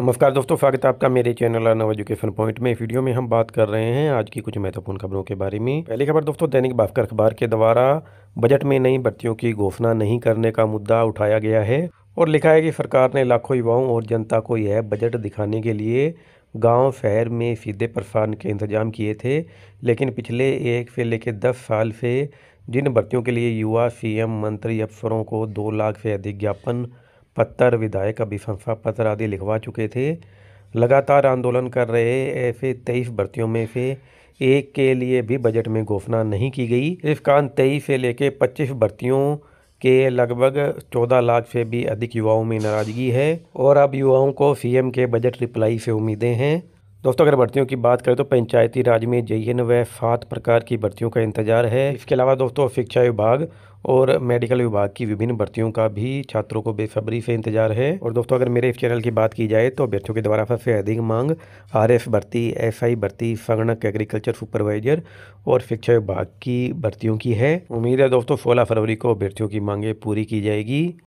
नमस्कार दोस्तों स्वागत है आपका मेरे चैनल अनव एजुकेशन पॉइंट में वीडियो में हम बात कर रहे हैं आज की कुछ महत्वपूर्ण खबरों के बारे में पहली खबर दोस्तों दैनिक भास्कर अखबार के द्वारा बजट में नई भर्तियों की घोषणा नहीं करने का मुद्दा उठाया गया है और लिखा है कि सरकार ने लाखों युवाओं और जनता को यह बजट दिखाने के लिए गाँव शहर में सीधे प्रसारण के इंतजाम किए थे लेकिन पिछले एक से लेकर दस साल से जिन भर्तियों के लिए युवा सी मंत्री अफसरों को दो लाख से अधिक ज्ञापन पत्थर विधायक अभिशंसा पत्र आदि लिखवा चुके थे लगातार आंदोलन कर रहे ऐसे तेईस भर्तियों में से एक के लिए भी बजट में घोषणा नहीं की गई इस कारण तेईस से लेकर पच्चीस भर्तियों के लगभग चौदह लाख से भी अधिक युवाओं में नाराजगी है और अब युवाओं को सीएम के बजट रिप्लाई से उम्मीदें हैं दोस्तों अगर भर्तियों की बात करें तो पंचायती राज में जयन व सात प्रकार की भर्तियों का इंतजार है इसके अलावा दोस्तों शिक्षा विभाग और मेडिकल विभाग की विभिन्न भर्तियों का भी छात्रों को बेसब्री से इंतजार है और दोस्तों अगर मेरे इस चैनल की बात की जाए तो अभ्यर्थियों के द्वारा सबसे अधिक मांग आरएफ भर्ती आई भर्ती संगणक एग्रीकल्चर सुपरवाइजर और शिक्षा विभाग की भर्तियों की है उम्मीद है दोस्तों सोलह फरवरी को अभ्यर्थियों की मांगें पूरी की जाएगी